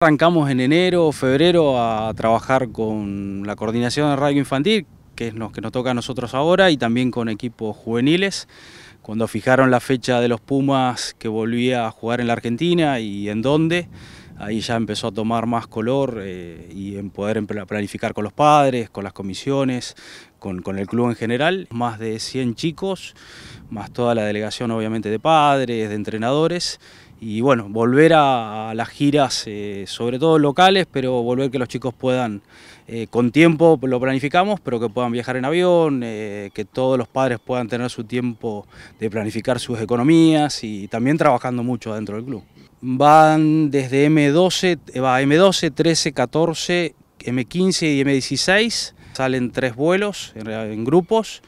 Arrancamos en enero o febrero a trabajar con la coordinación de radio infantil, que es lo que nos toca a nosotros ahora, y también con equipos juveniles. Cuando fijaron la fecha de los Pumas que volvía a jugar en la Argentina y en dónde, ahí ya empezó a tomar más color eh, y en poder planificar con los padres, con las comisiones, con, con, el club en general. Más de 100 chicos, más toda la delegación obviamente de padres, de entrenadores y bueno, volver a, las giras, eh, sobre todo locales, pero volver que los chicos puedan, eh, con tiempo lo planificamos, pero que puedan viajar en avión, eh, que todos los padres puedan tener su tiempo de planificar sus economías y también trabajando mucho dentro del club. Van desde M12, M12, 13, 14, M15 y M16, salen tres vuelos en, grupos,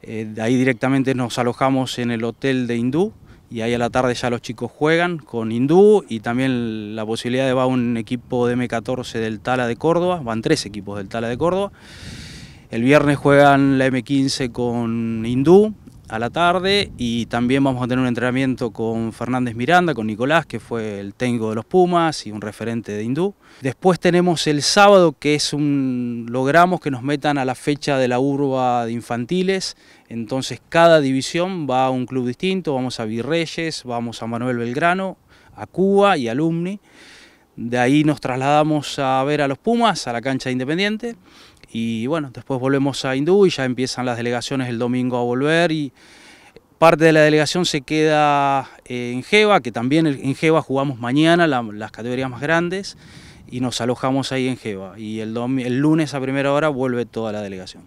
de ahí directamente nos alojamos en el hotel de Hindú, y ahí a la tarde ya los chicos juegan con hindú y también la posibilidad de va un equipo de M14 del Tala de Córdoba, van tres equipos del Tala de Córdoba. El viernes juegan la M15 con hindú, a la tarde y también vamos a tener un entrenamiento con Fernández Miranda, con Nicolás, que fue el técnico de los Pumas y un referente de Hindú. Después tenemos el sábado, que es un... logramos que nos metan a la fecha de la urba de infantiles, entonces cada división va a un club distinto, vamos a Virreyes, vamos a Manuel Belgrano, a Cuba y a Alumni. De ahí nos trasladamos a ver a los Pumas, a la cancha Independiente. Y bueno, después volvemos a Hindú y ya empiezan las delegaciones el domingo a volver. Y parte de la delegación se queda eh, en Jeva, que también en Jeva jugamos mañana las categorías más grandes. Y nos alojamos ahí en Jeva. Y el lunes a primera hora vuelve toda la delegación.